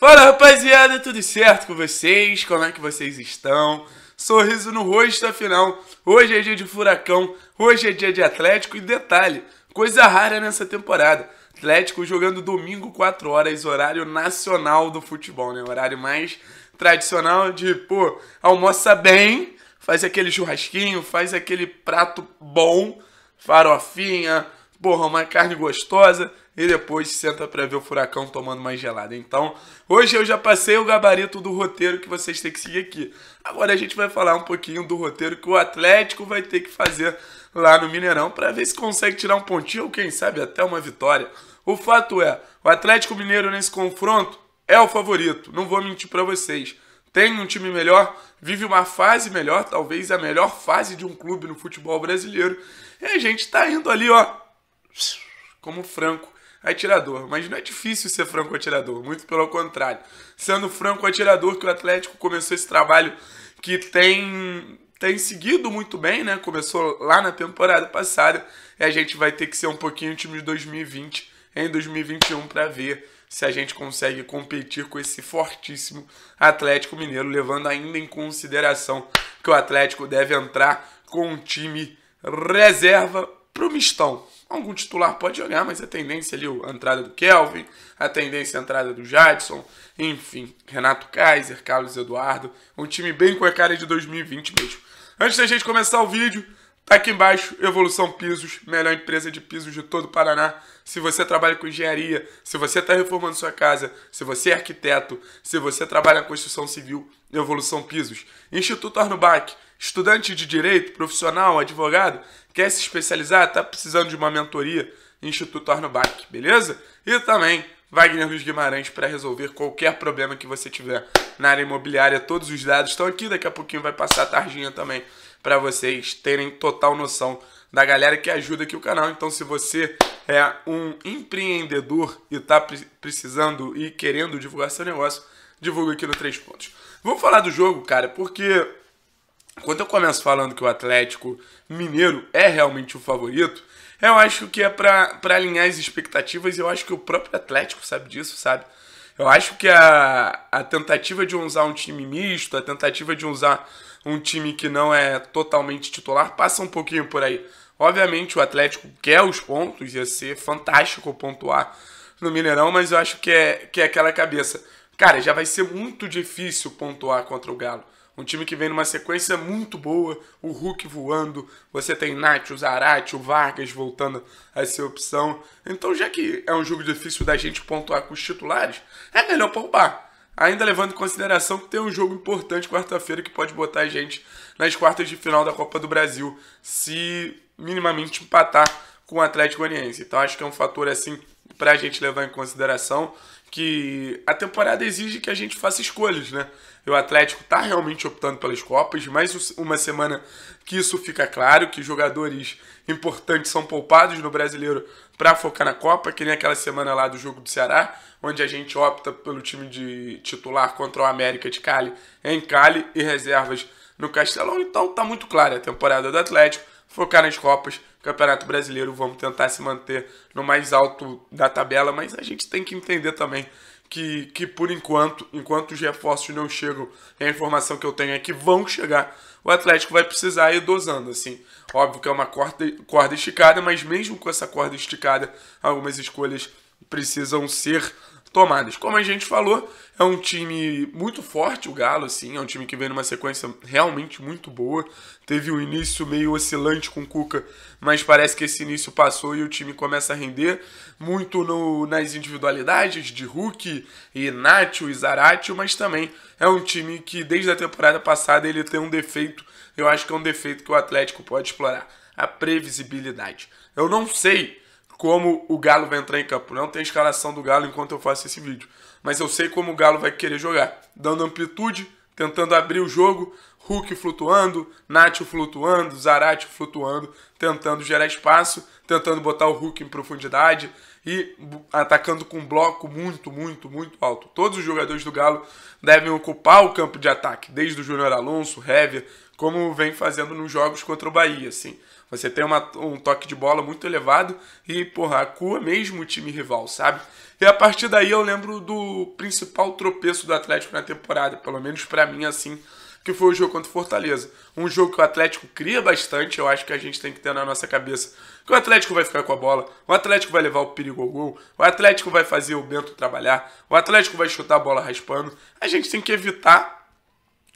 Fala rapaziada, tudo certo com vocês? Como é que vocês estão? Sorriso no rosto, afinal, hoje é dia de furacão, hoje é dia de Atlético e detalhe, coisa rara nessa temporada. Atlético jogando domingo 4 horas, horário nacional do futebol, né? Horário mais tradicional de, pô, almoça bem, faz aquele churrasquinho, faz aquele prato bom, farofinha, porra, uma carne gostosa, e depois senta para ver o furacão tomando mais gelada. Então, hoje eu já passei o gabarito do roteiro que vocês têm que seguir aqui. Agora a gente vai falar um pouquinho do roteiro que o Atlético vai ter que fazer lá no Mineirão para ver se consegue tirar um pontinho ou quem sabe até uma vitória. O fato é, o Atlético Mineiro nesse confronto é o favorito, não vou mentir para vocês. Tem um time melhor, vive uma fase melhor, talvez a melhor fase de um clube no futebol brasileiro. E a gente está indo ali, ó, como franco atirador, mas não é difícil ser franco atirador, muito pelo contrário. Sendo franco atirador que o Atlético começou esse trabalho que tem tem seguido muito bem, né? Começou lá na temporada passada e a gente vai ter que ser um pouquinho o time de 2020 em 2021 para ver se a gente consegue competir com esse fortíssimo Atlético Mineiro, levando ainda em consideração que o Atlético deve entrar com um time reserva para o mistão. Algum titular pode jogar, mas a é tendência ali, a entrada do Kelvin, a tendência a entrada do Jadson, enfim, Renato Kaiser, Carlos Eduardo, um time bem com a cara de 2020 mesmo. Antes da gente começar o vídeo, tá aqui embaixo, Evolução Pisos, melhor empresa de pisos de todo o Paraná. Se você trabalha com engenharia, se você está reformando sua casa, se você é arquiteto, se você trabalha na construção civil, Evolução Pisos. Instituto Arnubac, Estudante de direito, profissional, advogado, quer se especializar, está precisando de uma mentoria, Instituto Arno beleza? E também Wagner Luiz Guimarães para resolver qualquer problema que você tiver na área imobiliária. Todos os dados estão aqui, daqui a pouquinho vai passar a tardinha também para vocês terem total noção da galera que ajuda aqui o canal. Então, se você é um empreendedor e está precisando e querendo divulgar seu negócio, divulga aqui no Três Pontos. Vamos falar do jogo, cara, porque quando eu começo falando que o Atlético Mineiro é realmente o favorito, eu acho que é para alinhar as expectativas e eu acho que o próprio Atlético sabe disso, sabe? Eu acho que a, a tentativa de usar um time misto, a tentativa de usar um time que não é totalmente titular, passa um pouquinho por aí. Obviamente o Atlético quer os pontos, ia ser fantástico pontuar no Mineirão, mas eu acho que é, que é aquela cabeça. Cara, já vai ser muito difícil pontuar contra o Galo. Um time que vem numa sequência muito boa, o Hulk voando, você tem Nath, o Zarate, o Vargas voltando a ser opção. Então, já que é um jogo difícil da gente pontuar com os titulares, é melhor poupar. Ainda levando em consideração que tem um jogo importante quarta-feira que pode botar a gente nas quartas de final da Copa do Brasil, se minimamente empatar com o Atlético Goianiense. Então, acho que é um fator assim para a gente levar em consideração que a temporada exige que a gente faça escolhas, né? E o Atlético está realmente optando pelas Copas, mais uma semana que isso fica claro, que jogadores importantes são poupados no Brasileiro para focar na Copa, que nem aquela semana lá do jogo do Ceará, onde a gente opta pelo time de titular contra o América de Cali em Cali e reservas no Castelão. Então tá muito clara a temporada do Atlético focar nas Copas, Campeonato Brasileiro, vamos tentar se manter no mais alto da tabela, mas a gente tem que entender também que, que por enquanto, enquanto os reforços não chegam, a informação que eu tenho é que vão chegar, o Atlético vai precisar ir dosando, assim. Óbvio que é uma corda, corda esticada, mas mesmo com essa corda esticada, algumas escolhas precisam ser tomadas. Como a gente falou, é um time muito forte, o Galo, assim, é um time que vem numa sequência realmente muito boa. Teve um início meio oscilante com o Cuca, mas parece que esse início passou e o time começa a render muito no, nas individualidades de Hulk e Nacho e Zaratio, mas também é um time que desde a temporada passada ele tem um defeito, eu acho que é um defeito que o Atlético pode explorar, a previsibilidade. Eu não sei como o Galo vai entrar em campo. Não tem escalação do Galo enquanto eu faço esse vídeo. Mas eu sei como o Galo vai querer jogar. Dando amplitude, tentando abrir o jogo, Hulk flutuando, Nacho flutuando, Zarate flutuando, tentando gerar espaço, tentando botar o Hulk em profundidade e atacando com um bloco muito, muito, muito alto. Todos os jogadores do Galo devem ocupar o campo de ataque, desde o Júnior Alonso, Hever, como vem fazendo nos jogos contra o Bahia, assim. Você tem uma, um toque de bola muito elevado e, porra, acua mesmo o time rival, sabe? E a partir daí eu lembro do principal tropeço do Atlético na temporada, pelo menos para mim, assim, que foi o jogo contra o Fortaleza. Um jogo que o Atlético cria bastante, eu acho que a gente tem que ter na nossa cabeça que o Atlético vai ficar com a bola, o Atlético vai levar o perigo ao gol, o Atlético vai fazer o Bento trabalhar, o Atlético vai chutar a bola raspando. A gente tem que evitar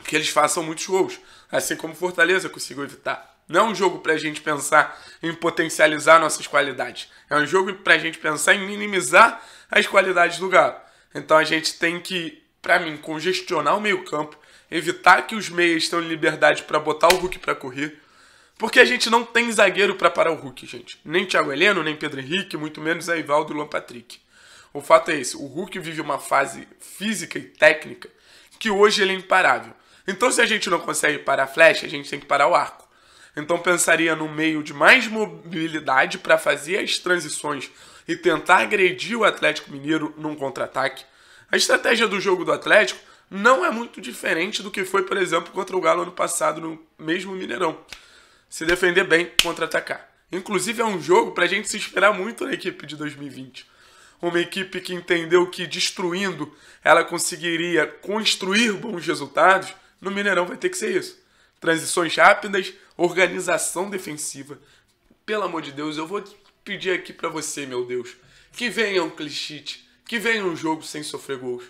que eles façam muitos gols, assim como o Fortaleza conseguiu evitar. Não é um jogo para a gente pensar em potencializar nossas qualidades. É um jogo para a gente pensar em minimizar as qualidades do Galo. Então a gente tem que, para mim, congestionar o meio campo, evitar que os meias estão em liberdade para botar o Hulk para correr. Porque a gente não tem zagueiro para parar o Hulk, gente. Nem Thiago Heleno, nem Pedro Henrique, muito menos a Ivaldo e Luan Patrick. O fato é esse, o Hulk vive uma fase física e técnica que hoje ele é imparável. Então se a gente não consegue parar a flecha, a gente tem que parar o arco. Então pensaria no meio de mais mobilidade para fazer as transições e tentar agredir o Atlético Mineiro num contra-ataque. A estratégia do jogo do Atlético não é muito diferente do que foi, por exemplo, contra o Galo ano passado no mesmo Mineirão. Se defender bem, contra-atacar. Inclusive é um jogo para a gente se esperar muito na equipe de 2020. Uma equipe que entendeu que destruindo ela conseguiria construir bons resultados, no Mineirão vai ter que ser isso. Transições rápidas, organização defensiva. Pelo amor de Deus, eu vou pedir aqui para você, meu Deus, que venha um clichê, que venha um jogo sem sofrer gols.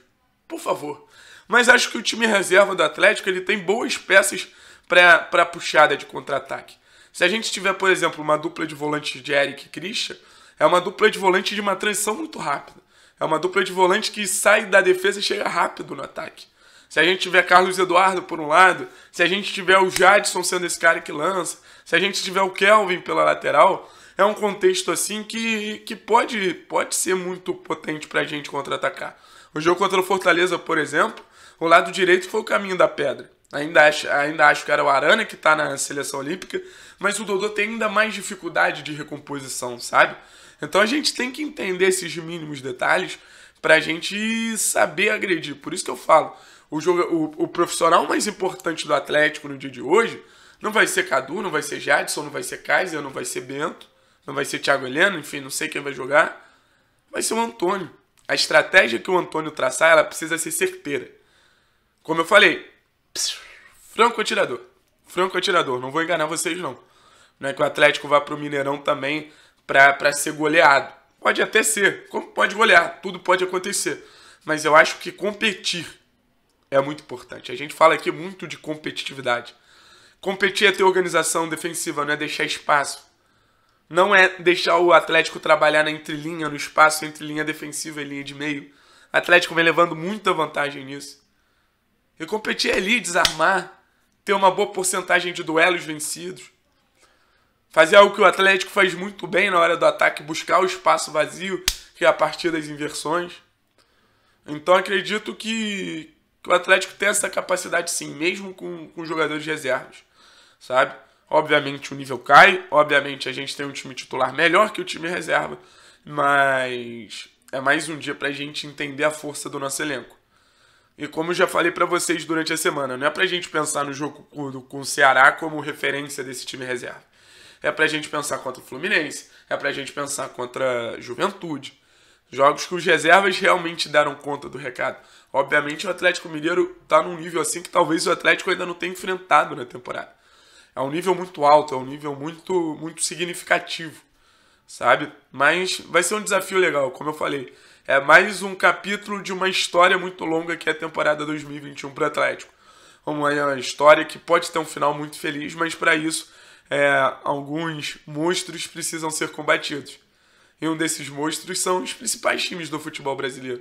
Por favor. Mas acho que o time reserva do Atlético ele tem boas peças para puxada de contra-ataque. Se a gente tiver, por exemplo, uma dupla de volantes de Eric e Christian, é uma dupla de volante de uma transição muito rápida. É uma dupla de volante que sai da defesa e chega rápido no ataque. Se a gente tiver Carlos Eduardo por um lado, se a gente tiver o Jadson sendo esse cara que lança, se a gente tiver o Kelvin pela lateral, é um contexto assim que, que pode, pode ser muito potente para a gente contra-atacar. O jogo contra o Fortaleza, por exemplo, o lado direito foi o caminho da pedra. Ainda acho, ainda acho que era o Arana que está na seleção olímpica, mas o Dodô tem ainda mais dificuldade de recomposição, sabe? Então a gente tem que entender esses mínimos detalhes para a gente saber agredir. Por isso que eu falo, o, jogo, o, o, profissional mais importante do Atlético no dia de hoje não vai ser Cadu, não vai ser Jadson, não vai ser Kaiser, não vai ser Bento, não vai ser Thiago Heleno, enfim, não sei quem vai jogar. Vai ser o Antônio. A estratégia que o Antônio traçar, ela precisa ser certeira. Como eu falei, franco atirador. Franco atirador, não vou enganar vocês não. Não é que o Atlético vá pro Mineirão também para ser goleado. Pode até ser, como pode golear, tudo pode acontecer. Mas eu acho que competir é muito importante. A gente fala aqui muito de competitividade. Competir é ter organização defensiva, não é deixar espaço. Não é deixar o Atlético trabalhar na entrelinha, no espaço entre linha defensiva e linha de meio. O Atlético vem levando muita vantagem nisso. E competir ali, desarmar, ter uma boa porcentagem de duelos vencidos. Fazer algo que o Atlético faz muito bem na hora do ataque, buscar o espaço vazio, que é a partir das inversões. Então acredito que, que o Atlético tem essa capacidade sim, mesmo com, com jogadores reservas, sabe? Obviamente o nível cai, obviamente a gente tem um time titular melhor que o time reserva, mas é mais um dia para a gente entender a força do nosso elenco. E como eu já falei para vocês durante a semana, não é pra gente pensar no jogo com o Ceará como referência desse time reserva. É pra gente pensar contra o Fluminense, é pra gente pensar contra a Juventude. Jogos que os reservas realmente deram conta do recado. Obviamente o Atlético Mineiro tá num nível assim que talvez o Atlético ainda não tenha enfrentado na temporada. É um nível muito alto, é um nível muito muito significativo, sabe? Mas vai ser um desafio legal, como eu falei. É mais um capítulo de uma história muito longa que é a temporada 2021 para o Atlético. É uma história que pode ter um final muito feliz, mas para isso é, alguns monstros precisam ser combatidos. E um desses monstros são os principais times do futebol brasileiro.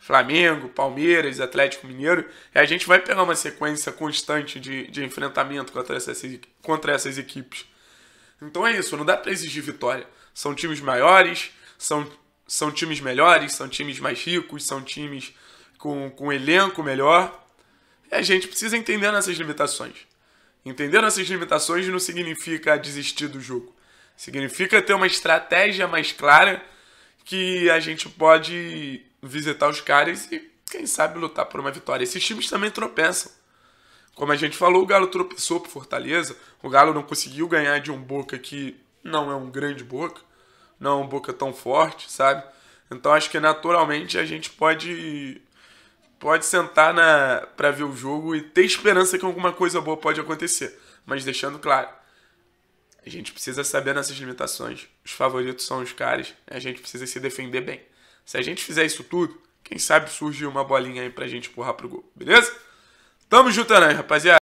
Flamengo, Palmeiras, Atlético Mineiro. E a gente vai pegar uma sequência constante de, de enfrentamento contra essas, contra essas equipes. Então é isso, não dá para exigir vitória. São times maiores, são são times melhores, são times mais ricos, são times com, com um elenco melhor. E a gente precisa entender essas limitações. Entender essas limitações não significa desistir do jogo. Significa ter uma estratégia mais clara que a gente pode visitar os caras e, quem sabe, lutar por uma vitória. Esses times também tropeçam. Como a gente falou, o Galo tropeçou por Fortaleza. O Galo não conseguiu ganhar de um Boca que não é um grande Boca não é um Boca tão forte, sabe? Então acho que naturalmente a gente pode pode sentar na para ver o jogo e ter esperança que alguma coisa boa pode acontecer, mas deixando claro, a gente precisa saber nossas limitações. Os favoritos são os caras, a gente precisa se defender bem. Se a gente fizer isso tudo, quem sabe surge uma bolinha aí pra gente empurrar pro gol, beleza? Tamo junto aí, é rapaziada.